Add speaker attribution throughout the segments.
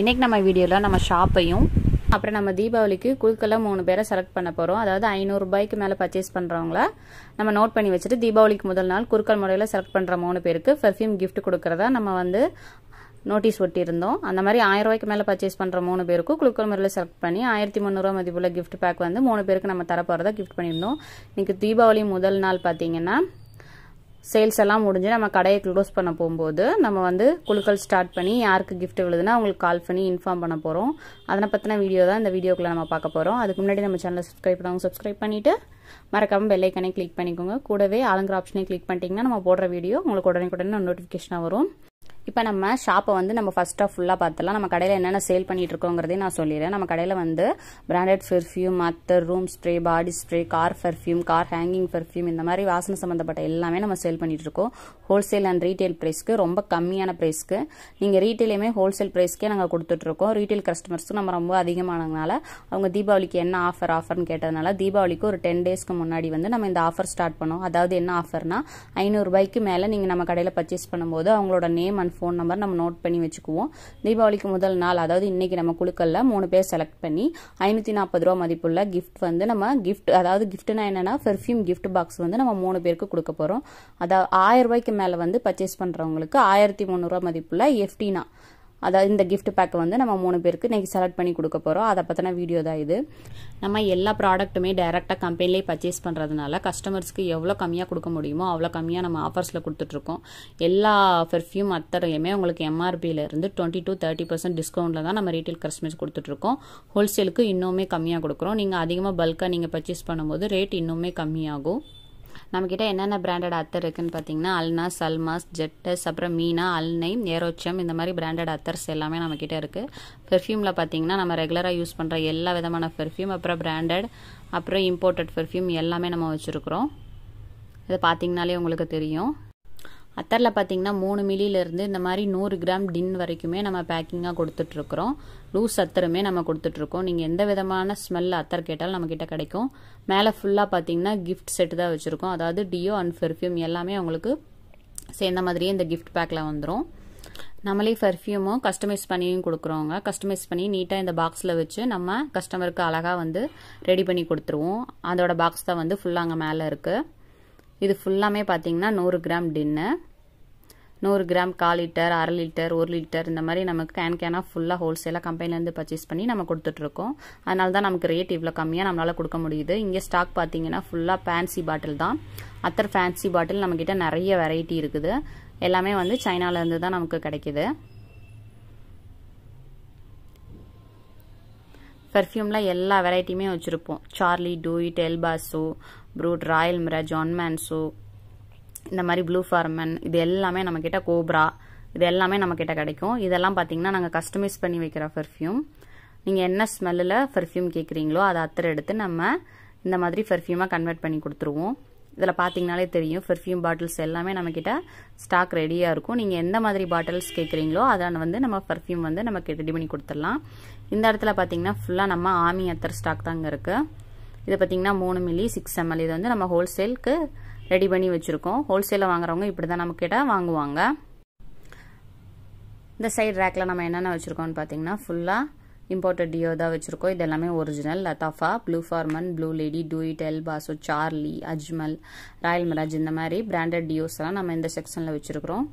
Speaker 1: இன்றைக்கி நம்ம வீடியோவில் நம்ம ஷாப்பையும் அப்புறம் நம்ம தீபாவளிக்கு குழுக்கெல்லாம் மூணு பேரை செலக்ட் பண்ண போகிறோம் அதாவது ஐநூறுரூபாய்க்கு மேலே பர்ச்சேஸ் பண்ணுறவங்கள நம்ம நோட் பண்ணி வச்சுட்டு தீபாவளிக்கு முதல் நாள் குறுக்கல் முறையில் செலக்ட் பண்ணுற மூணு பேருக்கு பெர்ஃப்யூம் கிஃப்ட் கொடுக்குறதா நம்ம வந்து நோட்டீஸ் ஒட்டியிருந்தோம் அந்த மாதிரி ஆயிரம் ரூபாய்க்கு மேலே பர்ச்சேஸ் பண்ணுற மூணு பேருக்கும் குழுக்கள் முறையில் செலக்ட் பண்ணி ஆயிரத்தி முந்நூறுவா மதிப்புள்ள கிஃப்ட் பேக் வந்து மூணு பேருக்கு நம்ம தரப்போகிறதா கிஃப்ட் பண்ணியிருந்தோம் இன்றைக்கி தீபாவளி முதல் நாள் பார்த்தீங்கன்னா சேல்ஸ் எல்லாம் முடிஞ்சு நம்ம கடையை க்ளோஸ் பண்ண போகும்போது நம்ம வந்து குழுக்கள் ஸ்டார்ட் பண்ணி யாருக்கு கிஃப்ட் விழுதுன்னா அவங்களுக்கு கால் பண்ணி இன்ஃபார்ம் பண்ண போகிறோம் அதனை பற்றின வீடியோ தான் இந்த வீடியோக்குள்ளே நம்ம பார்க்க போகிறோம் அதுக்கு முன்னாடி நம்ம சேனலை சப்ஸ்கிரைப் பண்ணவங்க சப்ஸ்கிரைப் பண்ணிவிட்டு மறக்காமல் பெல்லைக்கனே கிளிக் பண்ணிக்கோங்க கூடவே ஆளுங்கிற ஆப்ஷனே கிளிக் பண்ணிட்டீங்கன்னா நம்ம போடுற வீடியோ உங்களுக்கு உடனே உடனே நோட்டிஃபிகேஷனாக வரும் இப்போ நம்ம ஷாப்பை வந்து நம்ம ஆஃப் ஃபுல்லாக பார்த்துலாம் நம்ம கடையில் என்னென்ன சேல் பண்ணிட்டு இருக்கோங்கிறதையும் நான் சொல்லிடுறேன் நம்ம கடையில் வந்து பிராண்டட் பெர்ஃப்யூம் மற்ற room spray body spray car perfume car hanging perfume இந்த மாதிரி வாசனை சம்மந்தப்பட்ட எல்லாமே நம்ம சேல் பண்ணிட்டு இருக்கோம் ஹோல்சேல் அண்ட் ரீட்டைல் ப்ரைஸ்க்கு ரொம்ப கம்மியான ப்ரைஸ்க்கு நீங்கள் ரீட்டைலையுமே ஹோல்சேல் ப்ரைஸ்க்கே நாங்கள் கொடுத்துட்ருக்கோம் ரீட்டைல் கஸ்டமர்ஸ்க்கு நம்ம ரொம்ப அதிகமானதுனால அவங்க தீபாவளிக்கு என்ன ஆஃபர் ஆஃபர்னு கேட்டதுனால தீபாவளிக்கு ஒரு டென் டேஸ்க்கு முன்னாடி வந்து நம்ம இந்த ஆஃபர் ஸ்டார்ட் பண்ணோம் அதாவது என்ன ஆஃபர்னா ஐநூறுரூபாய்க்கு மேலே நீங்கள் நம்ம கடையில் பர்ச்சேஸ் பண்ணும்போது அவங்களோட நேம் அண்ட் ஃபோன் நம்பர் நம்ம நோட் பண்ணி வச்சுக்குவோம் தீபாவளிக்கு முதல் நாள் அதாவது இன்றைக்கி நம்ம குழுக்களில் மூணு பேர் செலக்ட் பண்ணி ஐநூற்றி நாற்பது ரூபா மதிப்புள்ள கிஃப்ட் வந்து நம்ம கிஃப்ட் அதாவது கிஃப்ட்னா என்னென்னா பெர்ஃப்யூம் கிஃப்ட் பாக்ஸ் வந்து நம்ம மூணு பேருக்கு கொடுக்க போகிறோம் அதாவது ஆயிரம் ரூபாய்க்கு மேலே வந்து பர்ச்சேஸ் பண்ணுறவங்களுக்கு ஆயிரத்தி முந்நூறுரூவா மதிப்புள்ள எஃப்டினா அதாவது இந்த கிஃப்ட் பேக் வந்து நம்ம மூணு பேருக்கு இன்றைக்கி செலக்ட் பண்ணி கொடுக்க போகிறோம் அதை பற்றின வீடியோ தான் இது நம்ம எல்லா ப்ராடக்ட்டுமே டைரெக்டாக கம்பெனிலே பர்ச்சேஸ் பண்ணுறதுனால கஸ்டமர்ஸ்க்கு எவ்வளோ கம்மியாக கொடுக்க முடியுமோ அவ்வளோ கம்மியாக நம்ம ஆஃபர்ஸில் கொடுத்துட்ருக்கோம் எல்லா பெர்ஃப்யூம் அத்தரையுமே உங்களுக்கு எம்ஆர்பியிலேருந்து டுவெண்ட்டி டூ தேர்ட்டி பர்சன்ட் டிஸ்கவுண்ட்டில் தான் நம்ம ரீட்டைல் கஸ்டமர்ஸ் கொடுத்துட்ருக்கோம் ஹோல்சேலுக்கு இன்னுமே கம்மியாக கொடுக்குறோம் நீங்கள் அதிகமாக பல்காக நீங்கள் பர்ச்சேஸ் பண்ணும்போது ரேட் இன்னுமே கம்மியாகும் நம்மக்கிட்ட என்னென்ன பிராண்டட் அத்தர் இருக்குதுன்னு பார்த்தீங்கன்னா அல்னா சல்மாஸ் ஜெட்டஸ் அப்புறம் மீனா அல்னை ஏரோச்சம் இந்த மாதிரி பிராண்டட் அத்தர்ஸ் எல்லாமே நம்மக்கிட்ட இருக்குது பெர்ஃப்யூமில் பார்த்தீங்கன்னா நம்ம ரெகுலராக யூஸ் பண்ணுற எல்லா விதமான பெர்ஃப்யூம் அப்புறம் பிராண்டட் அப்புறம் இம்போர்ட்டட் பெர்ஃப்யூம் எல்லாமே நம்ம வச்சுருக்குறோம் இதை பார்த்தீங்கனாலே உங்களுக்கு தெரியும் அத்தரில் பார்த்தீங்கன்னா மூணு மில்லியிலேருந்து இந்த மாதிரி நூறு கிராம் டின் வரைக்குமே நம்ம பேக்கிங்காக கொடுத்துட்ருக்குறோம் லூஸ் அத்தருமே நம்ம கொடுத்துட்ருக்கோம் நீங்கள் எந்த விதமான ஸ்மெல் அத்தர் கேட்டாலும் நம்மக்கிட்ட கிடைக்கும் மேலே ஃபுல்லாக பார்த்தீங்கன்னா கிஃப்ட் செட்டு தான் வச்சுருக்கோம் அதாவது டியோ அண்ட் பெர்ஃப்யூம் எல்லாமே உங்களுக்கு சேர்ந்த மாதிரியே இந்த கிஃப்ட் பேக்கில் வந்துடும் நம்மளே பெர்ஃப்யூமும் கஸ்டமைஸ் பண்ணியும் கொடுக்குறோங்க கஸ்டமைஸ் பண்ணி நீட்டாக இந்த பாக்ஸில் வச்சு நம்ம கஸ்டமருக்கு அழகாக வந்து ரெடி பண்ணி கொடுத்துருவோம் அதோட பாக்ஸ் தான் வந்து ஃபுல்லாக அங்கே மேலே இருக்குது இது ஃபுல்லாமே பார்த்தீங்கன்னா நூறு கிராம் டின்னு நூறு கிராம் கால் லிட்டர் அரை லிட்டர் ஒரு லிட்டர் இந்த மாதிரி நமக்கு கேன் கேனாக ஃபுல்லாக ஹோல்சேலாக கம்பெனிலேருந்து பர்ச்சேஸ் பண்ணி நம்ம கொடுத்துட்ருக்கோம் அதனால தான் நமக்கு ரேட் இவ்வளோ கம்மியாக நம்மளால் கொடுக்க முடியுது இங்கே ஸ்டாக் பார்த்தீங்கன்னா ஃபுல்லாக ஃபேன்சி பாட்டில் தான் அத்தர் ஃபேன்சி பாட்டில் நம்மக்கிட்ட நிறைய வெரைட்டி இருக்குது எல்லாமே வந்து சைனாலேருந்து தான் நமக்கு கிடைக்கிது பெர்ஃப்யூமில் எல்லா வெரைட்டியுமே வச்சுருப்போம் Charlie duet El Paso Brut royal Mirage one man show இந்த மாதிரி ப்ளூ ஃபார்மன் இது எல்லாமே நம்மக்கிட்ட கோப்ரா இது எல்லாமே நம்மக்கிட்ட கிடைக்கும் இதெல்லாம் பார்த்தீங்கன்னா நாங்கள் கஸ்டமைஸ் பண்ணி வைக்கிற பெர்ஃப்யூம் நீங்கள் என்ன ஸ்மெல்லில் பெர்ஃப்யூம் கேட்குறீங்களோ அதை அத்தனை எடுத்து நம்ம இந்த மாதிரி பெர்ஃப்யூமாக கன்வெர்ட் பண்ணி கொடுத்துருவோம் இதில் பார்த்தீங்கனாலே தெரியும் பெர்ஃப்யூம் பாட்டில்ஸ் எல்லாமே நம்மக்கிட்ட ஸ்டாக் ரெடியாக இருக்கும் நீங்கள் எந்த மாதிரி பாட்டில்ஸ் கேட்குறீங்களோ அதான் வந்து நம்ம பர்ஃப்யூம் வந்து நமக்கு ரெடி பண்ணி கொடுத்துடலாம் இந்த இடத்துல பார்த்தீங்கன்னா ஃபுல்லாக நம்ம ஆமி அத்தர் ஸ்டாக் தாங்க இருக்குது இது பார்த்தீங்கன்னா மூணு மில்லி சிக்ஸ் எம்எல் இது வந்து நம்ம ஹோல்சேலுக்கு ரெடி பண்ணி வச்சுருக்கோம் ஹோல்சேலில் வாங்குறவங்க இப்படி தான் நம்மக்கிட்ட வாங்குவாங்க இந்த சைடு ரேக்கில் நம்ம என்னென்ன வச்சுருக்கோம்னு பார்த்தீங்கன்னா ஃபுல்லாக இம்போர்ட்டட் டியோ தான் வச்சிருக்கோம் இது எல்லாமே original Lattafa blue for men blue lady duet El Paso Charlie Ajmal royal Mirage இந்த மாதிரி பிராண்டட் டியோஸ் எல்லாம் நம்ம இந்த செக்ஷனில் வச்சிருக்கிறோம்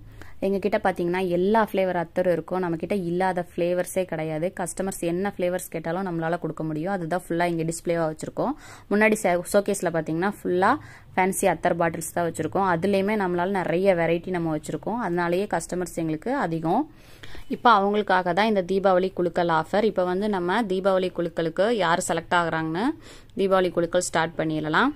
Speaker 1: எங்ககிட்ட பார்த்தீங்கன்னா எல்லா ஃப்ளேவர் அத்தரும் இருக்கும் நம்மக்கிட்ட இல்லாத ஃப்ளேவர்ஸே கிடையாது கஸ்டமர்ஸ் என்ன ஃப்ளேவர்ஸ் கேட்டாலும் நம்மளால் கொடுக்க முடியும் அதுதான் ஃபுல்லாக இங்கே டிஸ்பிளேவாக வச்சுருக்கோம் முன்னாடி ஷோகேஸில் பார்த்தீங்கன்னா ஃபுல்லாக ஃபேன்சி அத்தர் பாட்டில்ஸ் தான் வச்சுருக்கோம் அதுலேயுமே நம்மளால் நிறைய வெரைட்டி நம்ம வச்சுருக்கோம் அதனாலேயே கஸ்டமர்ஸ் எங்களுக்கு அதிகம் இப்போ அவங்களுக்காக தான் இந்த தீபாவளி குழுக்கள் ஆஃபர் இப்போ வந்து நம்ம தீபாவளி குழுக்களுக்கு யார் செலக்ட் ஆகுறாங்கன்னு தீபாவளி குழுக்கள் ஸ்டார்ட் பண்ணிடலாம்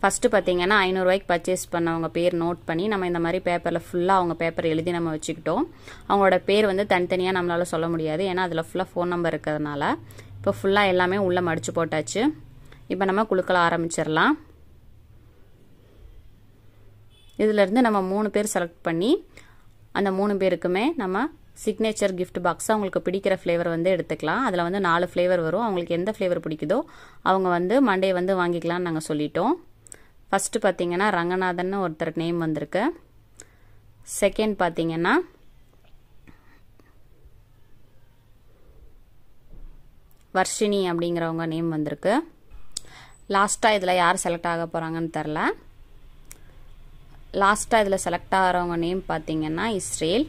Speaker 1: ஃபஸ்ட்டு பார்த்தீங்கன்னா ஐநூறுரூவாய்க்கு பர்ச்சேஸ் பண்ணவங்க பேர் நோட் பண்ணி நம்ம இந்த மாதிரி பேப்பரில் ஃபுல்லாக அவங்க பேப்பர் எழுதி நம்ம வச்சுக்கிட்டோம் அவங்களோட பேர் வந்து தனித்தனியாக நம்மளால் சொல்ல முடியாது ஏன்னா அதில் ஃபுல்லாக ஃபோன் நம்பர் இருக்கிறதுனால இப்போ ஃபுல்லாக எல்லாமே உள்ளே மடித்து போட்டாச்சு இப்போ நம்ம குழுக்களை ஆரம்பிச்சிடலாம் இதிலேருந்து நம்ம மூணு பேர் செலக்ட் பண்ணி அந்த மூணு பேருக்குமே நம்ம சிக்னேச்சர் கிஃப்ட் பாக்ஸ் அவங்களுக்கு பிடிக்கிற ஃப்ளேவர் வந்து எடுத்துக்கலாம் அதில் வந்து நாலு ஃப்ளேவர் வரும் அவங்களுக்கு எந்த ஃப்ளேவர் பிடிக்குதோ அவங்க வந்து மண்டே வந்து வாங்கிக்கலாம்னு நாங்கள் சொல்லிட்டோம் ஃபஸ்ட்டு பார்த்தீங்கன்னா ரங்கநாதன் ஒருத்தர் நேம் வந்திருக்கு செகண்ட் பார்த்தீங்கன்னா வர்ஷினி அப்படிங்கிறவங்க நேம் வந்திருக்கு லாஸ்ட்டாக இதில் யார் செலக்ட் ஆக போகிறாங்கன்னு தெரில லாஸ்ட்டாக இதில் செலக்ட் ஆகிறவங்க நேம் பார்த்தீங்கன்னா இஸ்ரேல்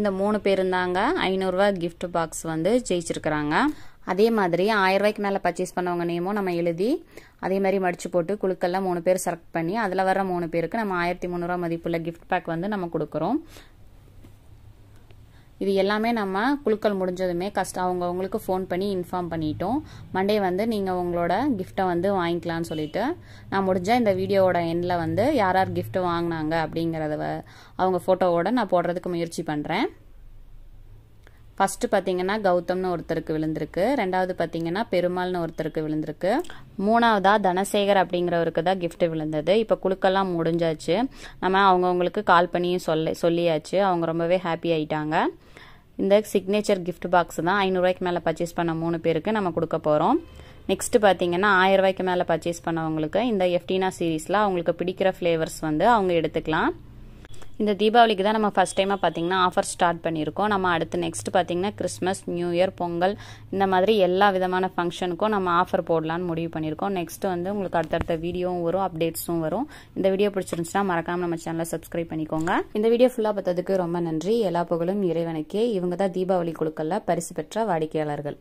Speaker 1: இந்த மூணு பேருந்தாங்க ஐநூறுரூவா கிஃப்ட் பாக்ஸ் வந்து ஜெயிச்சிருக்கிறாங்க அதே மாதிரி ஆயிரம் ரூபாய்க்கு மேலே பர்ச்சேஸ் பண்ணவங்க நேமும் நம்ம எழுதி அதே மாதிரி மடிச்சு போட்டு குழுக்கள்லாம் மூணு பேர் செலக்ட் பண்ணி அதில் வர மூணு பேருக்கு நம்ம ஆயிரத்தி முந்நூறுவா மதிப்புள்ள கிஃப்ட் பேக் வந்து நம்ம கொடுக்குறோம் இது எல்லாமே நம்ம குழுக்கள் முடிஞ்சதுமே கஷ்டம் அவங்க அவங்களுக்கு ஃபோன் பண்ணி இன்ஃபார்ம் பண்ணிட்டோம் மண்டே வந்து நீங்கள் உங்களோட கிஃப்ட்டை வந்து வாங்கிக்கலாம்னு சொல்லிட்டு நான் முடிஞ்சால் இந்த வீடியோவோட எண்டில் வந்து யார் யார் கிஃப்ட்டு வாங்கினாங்க அப்படிங்கிறத அவங்க ஃபோட்டோவோட நான் போடுறதுக்கு முயற்சி பண்ணுறேன் ஃபஸ்ட்டு பார்த்தீங்கன்னா கௌதம்னு ஒருத்தருக்கு விழுந்திருக்கு ரெண்டாவது பார்த்தீங்கன்னா பெருமாள்னு ஒருத்தருக்கு விழுந்திருக்கு மூணாவதாக தனசேகர் அப்படிங்கிறவருக்கு தான் கிஃப்ட் விழுந்தது இப்போ குழுக்கெல்லாம் முடிஞ்சாச்சு நம்ம அவங்கவுங்களுக்கு கால் பண்ணியும் சொல்ல சொல்லியாச்சு அவங்க ரொம்பவே ஹாப்பி ஆயிட்டாங்க இந்த சிக்னேச்சர் கிஃப்ட் பாக்ஸ் தான் ஐநூறுரூவாய்க்கு மேலே பர்ச்சேஸ் பண்ண மூணு பேருக்கு நம்ம கொடுக்க போகிறோம் நெக்ஸ்ட்டு பார்த்தீங்கன்னா ஆயிரம் ரூபாய்க்கு மேலே பர்ச்சேஸ் பண்ணவங்களுக்கு இந்த எஃப்டினா சீரீஸில் அவங்களுக்கு பிடிக்கிற ஃப்ளேவர்ஸ் வந்து அவங்க எடுத்துக்கலாம் இந்த தீபாவளிக்கு தான் நம்ம ஃபஸ்ட் டைமாக பார்த்திங்கன்னா ஆஃபர் ஸ்டார்ட் பண்ணியிருக்கோம் நம்ம அடுத்து நெக்ஸ்ட் பார்த்திங்கன்னா கிறிஸ்மஸ் நியூ இயர் பொங்கல் இந்த மாதிரி எல்லா விதமான ஃபங்க்ஷனுக்கும் நம்ம ஆஃபர் போடலான்னு முடிவு பண்ணியிருக்கோம் நெக்ஸ்ட்டு வந்து உங்களுக்கு அடுத்தடுத்த வீடியோவும் வரும் அப்டேட்ஸும் வரும் இந்த வீடியோ பிடிச்சிருந்துச்சுன்னா மறக்காமல் நம்ம சேனலை சப்ஸ்கிரைப் பண்ணிக்கோங்க இந்த வீடியோ ஃபுல்லாக பார்த்ததுக்கு ரொம்ப நன்றி எல்லா புகழும் இறைவனுக்கே இவங்க தான் தீபாவளி குழுக்களில் பரிசு பெற்ற வாடிக்கையாளர்கள்